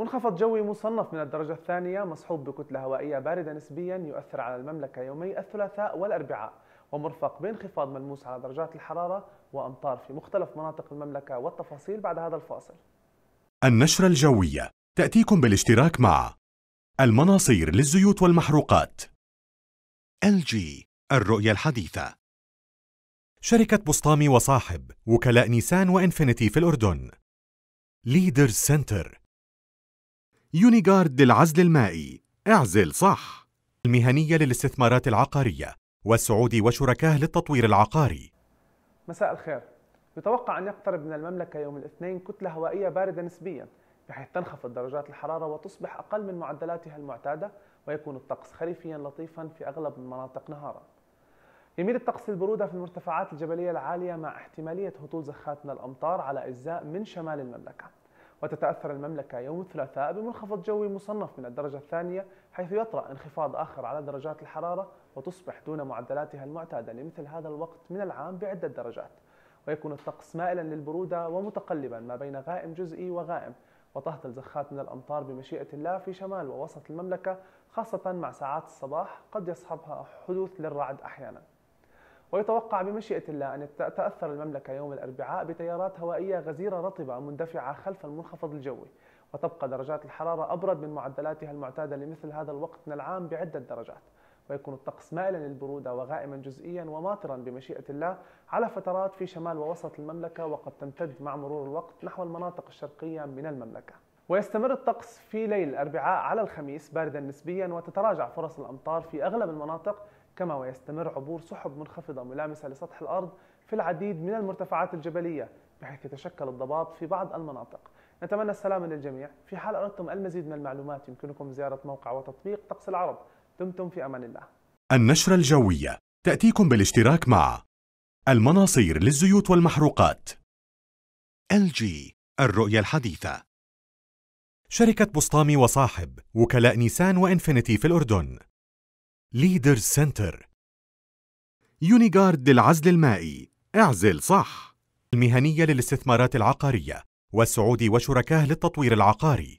منخفض جوي مصنف من الدرجة الثانية مصحوب بكتلة هوائية باردة نسبيا يؤثر على المملكة يومي الثلاثاء والأربعاء ومرفق بانخفاض ملموس على درجات الحرارة وأمطار في مختلف مناطق المملكة والتفاصيل بعد هذا الفاصل النشرة الجوية تأتيكم بالاشتراك مع المناصير للزيوت والمحروقات LG الرؤية الحديثة شركة بسطامي وصاحب وكلاء نيسان وإنفينيتي في الأردن ليدرز سنتر يونيغارد للعزل المائي اعزل صح المهنية للاستثمارات العقارية والسعودي وشركاه للتطوير العقاري مساء الخير يتوقع أن يقترب من المملكة يوم الاثنين كتلة هوائية باردة نسبيا بحيث تنخفض درجات الحرارة وتصبح أقل من معدلاتها المعتادة ويكون الطقس خريفيا لطيفا في أغلب المناطق نهارا يميل الطقس البرودة في المرتفعات الجبلية العالية مع احتمالية هطول زخات من الأمطار على أجزاء من شمال المملكة وتتأثر المملكة يوم الثلاثاء بمنخفض جوي مصنف من الدرجة الثانية حيث يطرأ انخفاض آخر على درجات الحرارة وتصبح دون معدلاتها المعتادة لمثل هذا الوقت من العام بعدة درجات ويكون الطقس مائلا للبرودة ومتقلبا ما بين غائم جزئي وغائم وتهطل الزخات من الأمطار بمشيئة الله في شمال ووسط المملكة خاصة مع ساعات الصباح قد يصحبها حدوث للرعد أحياناً ويتوقع بمشيئة الله أن تتأثر المملكة يوم الأربعاء بتيارات هوائية غزيرة رطبة مندفعة خلف المنخفض الجوي وتبقى درجات الحرارة أبرد من معدلاتها المعتادة لمثل هذا الوقت من العام بعدة درجات ويكون الطقس مائلا للبرودة وغائما جزئيا وماطرا بمشيئة الله على فترات في شمال ووسط المملكة وقد تمتد مع مرور الوقت نحو المناطق الشرقية من المملكة ويستمر الطقس في ليل الأربعاء على الخميس باردا نسبيا وتتراجع فرص الأمطار في أغلب المناطق كما ويستمر عبور سحب منخفضة ملامسة لسطح الأرض في العديد من المرتفعات الجبلية بحيث يتشكل الضباب في بعض المناطق نتمنى السلامة للجميع في حال أردتم المزيد من المعلومات يمكنكم زيارة موقع وتطبيق طقس العرب دمتم في أمان الله النشرة الجوية تأتيكم بالاشتراك مع المناصير للزيوت والمحروقات LG الرؤية الحديثة شركة بسطامي وصاحب وكلاء نيسان وإنفينيتي في الأردن ليدر سنتر يونيغارد للعزل المائي اعزل صح المهنية للاستثمارات العقارية والسعودي وشركاه للتطوير العقاري